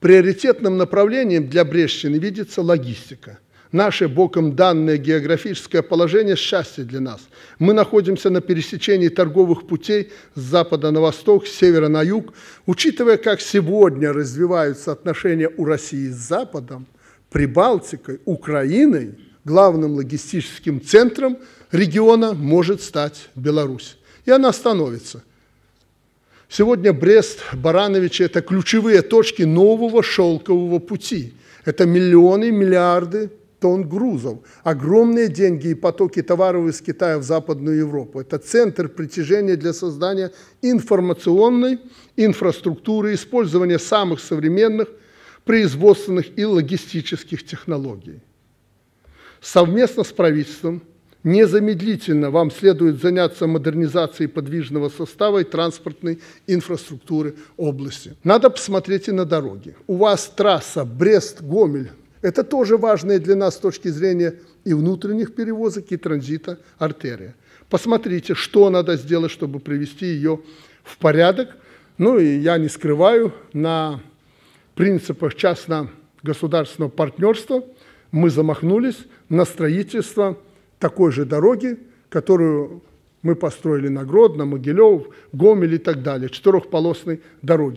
Приоритетным направлением для Брещины видится логистика. Наше боком данное географическое положение – счастье для нас. Мы находимся на пересечении торговых путей с запада на восток, с севера на юг. Учитывая, как сегодня развиваются отношения у России с Западом, Прибалтикой, Украиной, главным логистическим центром региона может стать Беларусь. И она становится. Сегодня Брест, Барановичи – это ключевые точки нового шелкового пути. Это миллионы, миллиарды тонн грузов, огромные деньги и потоки товаров из Китая в Западную Европу. Это центр притяжения для создания информационной инфраструктуры, использования самых современных производственных и логистических технологий. Совместно с правительством – Незамедлительно вам следует заняться модернизацией подвижного состава и транспортной инфраструктуры области. Надо посмотреть и на дороги. У вас трасса Брест-Гомель. Это тоже важная для нас с точки зрения и внутренних перевозок, и транзита артерия. Посмотрите, что надо сделать, чтобы привести ее в порядок. Ну и я не скрываю, на принципах частно-государственного партнерства мы замахнулись на строительство такой же дороги, которую мы построили на Гродно, Могилев, Гомель и так далее, четырехполосной дороги.